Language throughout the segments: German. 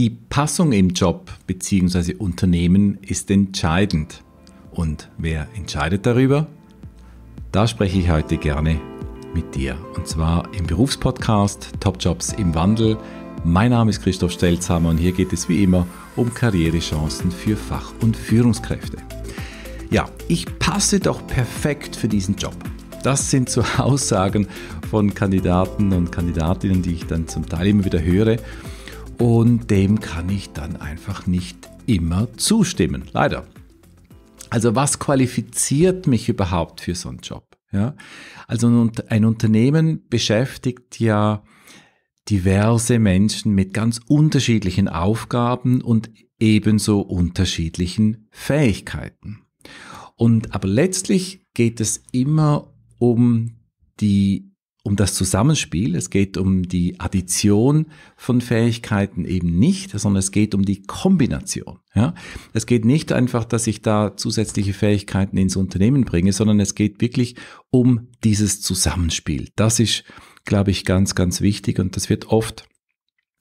Die Passung im Job bzw. Unternehmen ist entscheidend. Und wer entscheidet darüber? Da spreche ich heute gerne mit dir. Und zwar im Berufspodcast Top Jobs im Wandel. Mein Name ist Christoph Stelzhammer und hier geht es wie immer um Karrierechancen für Fach- und Führungskräfte. Ja, ich passe doch perfekt für diesen Job. Das sind so Aussagen von Kandidaten und Kandidatinnen, die ich dann zum Teil immer wieder höre und dem kann ich dann einfach nicht immer zustimmen, leider. Also was qualifiziert mich überhaupt für so einen Job? Ja? Also ein Unternehmen beschäftigt ja diverse Menschen mit ganz unterschiedlichen Aufgaben und ebenso unterschiedlichen Fähigkeiten. Und aber letztlich geht es immer um die um das Zusammenspiel, es geht um die Addition von Fähigkeiten eben nicht, sondern es geht um die Kombination. Ja? Es geht nicht einfach, dass ich da zusätzliche Fähigkeiten ins Unternehmen bringe, sondern es geht wirklich um dieses Zusammenspiel. Das ist, glaube ich, ganz, ganz wichtig und das wird oft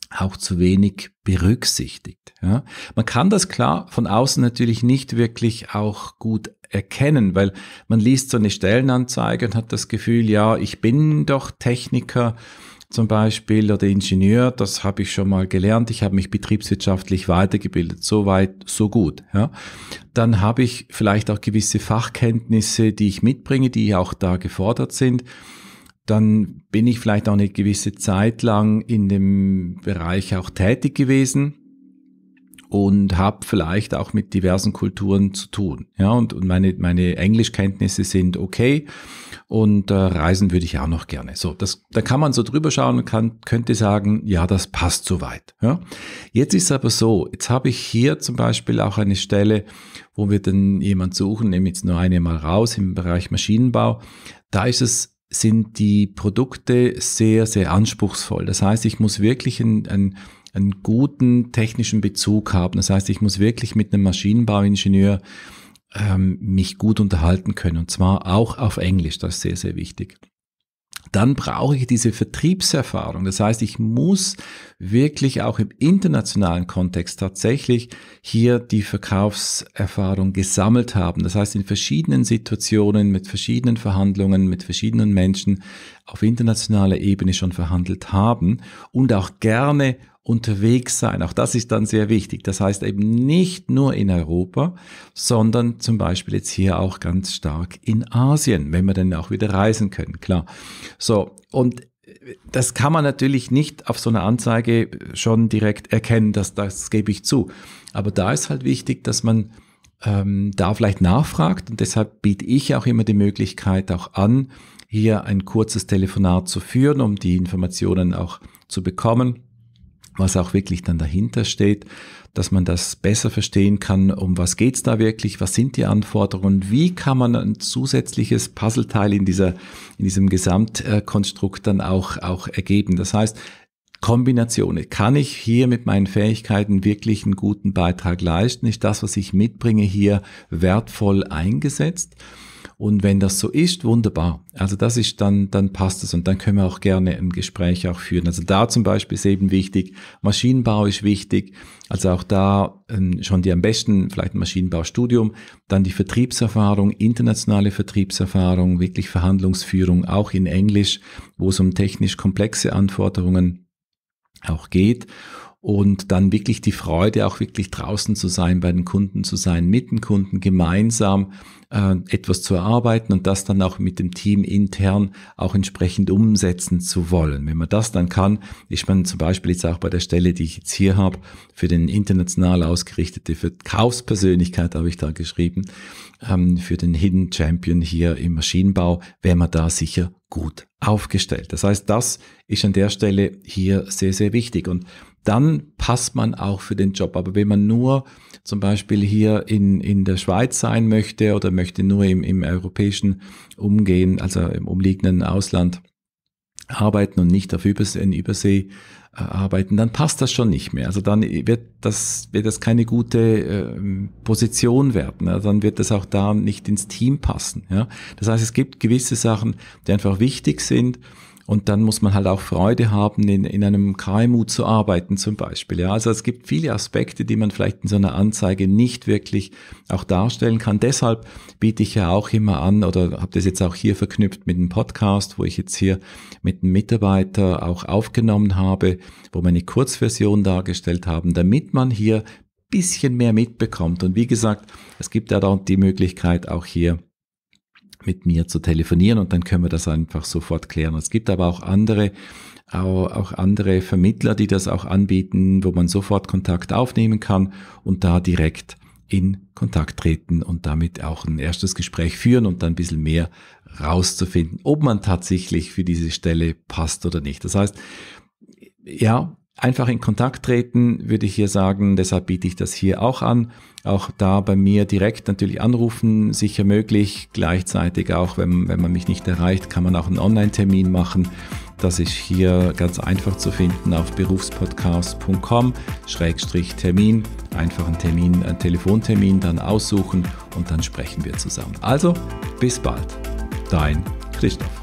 auch zu wenig berücksichtigt. Ja. Man kann das klar von außen natürlich nicht wirklich auch gut erkennen, weil man liest so eine Stellenanzeige und hat das Gefühl, ja, ich bin doch Techniker zum Beispiel oder Ingenieur, das habe ich schon mal gelernt, ich habe mich betriebswirtschaftlich weitergebildet, so weit, so gut. Ja. Dann habe ich vielleicht auch gewisse Fachkenntnisse, die ich mitbringe, die auch da gefordert sind dann bin ich vielleicht auch eine gewisse Zeit lang in dem Bereich auch tätig gewesen und habe vielleicht auch mit diversen Kulturen zu tun. Ja, und, und meine, meine Englischkenntnisse sind okay und äh, reisen würde ich auch noch gerne. So, das, da kann man so drüber schauen und kann, könnte sagen, ja, das passt soweit. Ja. Jetzt ist es aber so, jetzt habe ich hier zum Beispiel auch eine Stelle, wo wir dann jemanden suchen, nehmen jetzt nur eine mal raus im Bereich Maschinenbau. Da ist es sind die Produkte sehr, sehr anspruchsvoll. Das heißt, ich muss wirklich ein, ein einen guten technischen Bezug haben. Das heißt, ich muss wirklich mit einem Maschinenbauingenieur ähm, mich gut unterhalten können. Und zwar auch auf Englisch, das ist sehr, sehr wichtig dann brauche ich diese Vertriebserfahrung. Das heißt, ich muss wirklich auch im internationalen Kontext tatsächlich hier die Verkaufserfahrung gesammelt haben. Das heißt, in verschiedenen Situationen, mit verschiedenen Verhandlungen, mit verschiedenen Menschen auf internationaler Ebene schon verhandelt haben und auch gerne unterwegs sein. Auch das ist dann sehr wichtig. Das heißt eben nicht nur in Europa, sondern zum Beispiel jetzt hier auch ganz stark in Asien, wenn wir dann auch wieder reisen können, klar. So, und das kann man natürlich nicht auf so einer Anzeige schon direkt erkennen, das, das gebe ich zu. Aber da ist halt wichtig, dass man ähm, da vielleicht nachfragt und deshalb biete ich auch immer die Möglichkeit auch an, hier ein kurzes Telefonat zu führen, um die Informationen auch zu bekommen, was auch wirklich dann dahinter steht, dass man das besser verstehen kann, um was geht es da wirklich, was sind die Anforderungen, wie kann man ein zusätzliches Puzzleteil in, dieser, in diesem Gesamtkonstrukt dann auch, auch ergeben. Das heißt, Kombinationen. Kann ich hier mit meinen Fähigkeiten wirklich einen guten Beitrag leisten? Ist das, was ich mitbringe, hier wertvoll eingesetzt? Und wenn das so ist, wunderbar. Also das ist dann, dann passt es und dann können wir auch gerne ein Gespräch auch führen. Also da zum Beispiel ist eben wichtig, Maschinenbau ist wichtig. Also auch da ähm, schon die am besten vielleicht ein Maschinenbaustudium, dann die Vertriebserfahrung, internationale Vertriebserfahrung, wirklich Verhandlungsführung, auch in Englisch, wo es um technisch komplexe Anforderungen auch geht und dann wirklich die Freude, auch wirklich draußen zu sein, bei den Kunden zu sein, mit den Kunden gemeinsam äh, etwas zu erarbeiten und das dann auch mit dem Team intern auch entsprechend umsetzen zu wollen. Wenn man das dann kann, ist man zum Beispiel jetzt auch bei der Stelle, die ich jetzt hier habe, für den international ausgerichtete Verkaufspersönlichkeit habe ich da geschrieben, ähm, für den Hidden Champion hier im Maschinenbau, wäre man da sicher gut aufgestellt. Das heißt, das ist an der Stelle hier sehr, sehr wichtig und dann passt man auch für den Job. Aber wenn man nur zum Beispiel hier in, in der Schweiz sein möchte oder möchte nur im, im europäischen Umgehen, also im umliegenden Ausland arbeiten und nicht auf Übersee, in Übersee äh, arbeiten, dann passt das schon nicht mehr. Also dann wird das, wird das keine gute äh, Position werden. Ja? Dann wird das auch da nicht ins Team passen. Ja? Das heißt, es gibt gewisse Sachen, die einfach wichtig sind und dann muss man halt auch Freude haben, in, in einem KMU zu arbeiten zum Beispiel. Ja, also es gibt viele Aspekte, die man vielleicht in so einer Anzeige nicht wirklich auch darstellen kann. Deshalb biete ich ja auch immer an oder habe das jetzt auch hier verknüpft mit einem Podcast, wo ich jetzt hier mit einem Mitarbeiter auch aufgenommen habe, wo wir eine Kurzversion dargestellt haben, damit man hier bisschen mehr mitbekommt. Und wie gesagt, es gibt ja da die Möglichkeit auch hier mit mir zu telefonieren und dann können wir das einfach sofort klären. Es gibt aber auch andere, auch andere Vermittler, die das auch anbieten, wo man sofort Kontakt aufnehmen kann und da direkt in Kontakt treten und damit auch ein erstes Gespräch führen und dann ein bisschen mehr rauszufinden, ob man tatsächlich für diese Stelle passt oder nicht. Das heißt, ja, einfach in Kontakt treten, würde ich hier sagen. Deshalb biete ich das hier auch an. Auch da bei mir direkt natürlich anrufen, sicher möglich. Gleichzeitig auch, wenn, wenn man mich nicht erreicht, kann man auch einen Online-Termin machen. Das ist hier ganz einfach zu finden auf berufspodcast.com-termin. Einfach einen Termin, einen Telefontermin dann aussuchen und dann sprechen wir zusammen. Also, bis bald. Dein Christoph.